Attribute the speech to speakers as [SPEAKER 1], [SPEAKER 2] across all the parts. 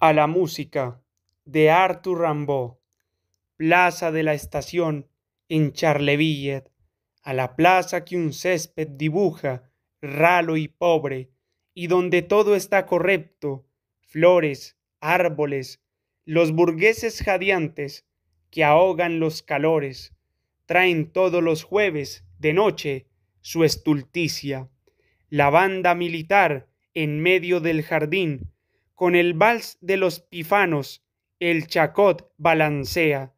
[SPEAKER 1] a la música de Arthur Rimbaud, plaza de la estación en Charleville, a la plaza que un césped dibuja, ralo y pobre, y donde todo está correcto, flores, árboles, los burgueses jadeantes que ahogan los calores, traen todos los jueves de noche su estulticia, la banda militar en medio del jardín, con el vals de los pifanos, el chacot balancea,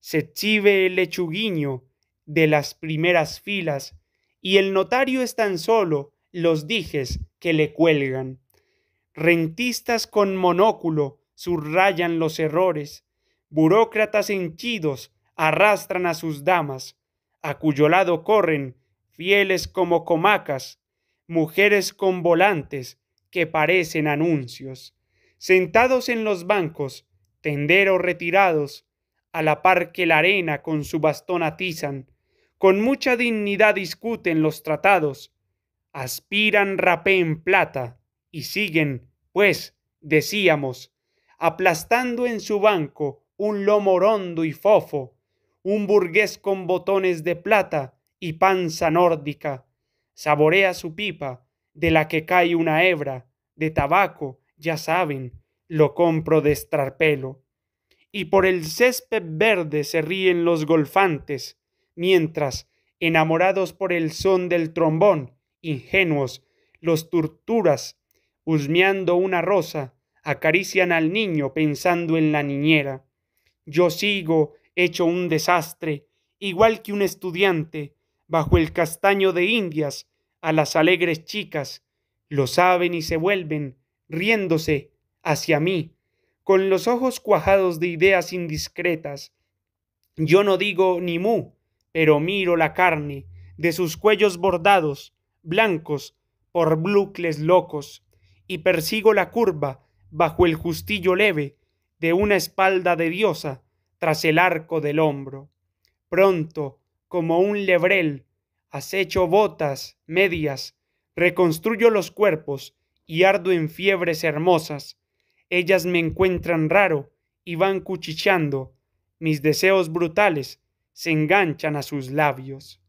[SPEAKER 1] se chive el lechuguiño de las primeras filas, y el notario es tan solo los dijes que le cuelgan. Rentistas con monóculo subrayan los errores, burócratas henchidos arrastran a sus damas, a cuyo lado corren, fieles como comacas, mujeres con volantes que parecen anuncios sentados en los bancos, tenderos retirados, a la par que la arena con su bastón atizan, con mucha dignidad discuten los tratados, aspiran rapé en plata, y siguen, pues, decíamos, aplastando en su banco un lomo rondo y fofo, un burgués con botones de plata y panza nórdica, saborea su pipa, de la que cae una hebra, de tabaco, ya saben, lo compro de estrarpelo, Y por el césped verde se ríen los golfantes, mientras, enamorados por el son del trombón, ingenuos, los torturas, husmeando una rosa, acarician al niño pensando en la niñera. Yo sigo hecho un desastre, igual que un estudiante, bajo el castaño de Indias, a las alegres chicas, lo saben y se vuelven, riéndose hacia mí, con los ojos cuajados de ideas indiscretas. Yo no digo ni mu, pero miro la carne de sus cuellos bordados, blancos, por blucles locos, y persigo la curva bajo el justillo leve de una espalda de diosa tras el arco del hombro. Pronto, como un lebrel, acecho botas, medias, reconstruyo los cuerpos y ardo en fiebres hermosas. Ellas me encuentran raro y van cuchicheando. Mis deseos brutales se enganchan a sus labios.